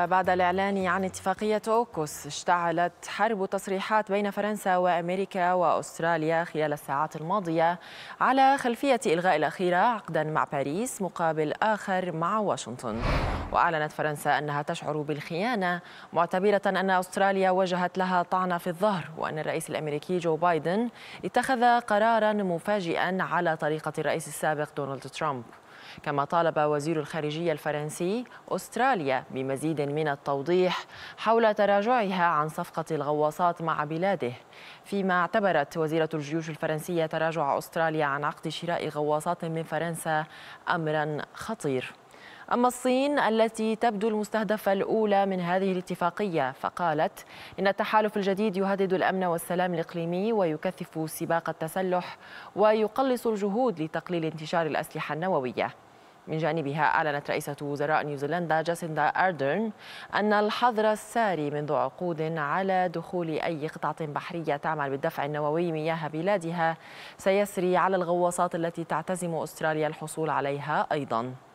بعد الإعلان عن اتفاقية أوكوس اشتعلت حرب تصريحات بين فرنسا وأمريكا وأستراليا خلال الساعات الماضية على خلفية إلغاء الأخيرة عقدا مع باريس مقابل آخر مع واشنطن وأعلنت فرنسا أنها تشعر بالخيانة معتبرة أن أستراليا وجهت لها طعنة في الظهر وأن الرئيس الأمريكي جو بايدن اتخذ قرارا مفاجئا على طريقة الرئيس السابق دونالد ترامب كما طالب وزير الخارجية الفرنسي أستراليا بمزيد من التوضيح حول تراجعها عن صفقة الغواصات مع بلاده فيما اعتبرت وزيرة الجيوش الفرنسية تراجع أستراليا عن عقد شراء غواصات من فرنسا أمرا خطير أما الصين التي تبدو المستهدفة الأولى من هذه الاتفاقية فقالت إن التحالف الجديد يهدد الأمن والسلام الإقليمي ويكثف سباق التسلح ويقلص الجهود لتقليل انتشار الأسلحة النووية من جانبها أعلنت رئيسة وزراء نيوزيلندا جاسيندا أردرن أن الحظر الساري منذ عقود على دخول أي قطعة بحرية تعمل بالدفع النووي مياه بلادها سيسري على الغواصات التي تعتزم أستراليا الحصول عليها أيضاً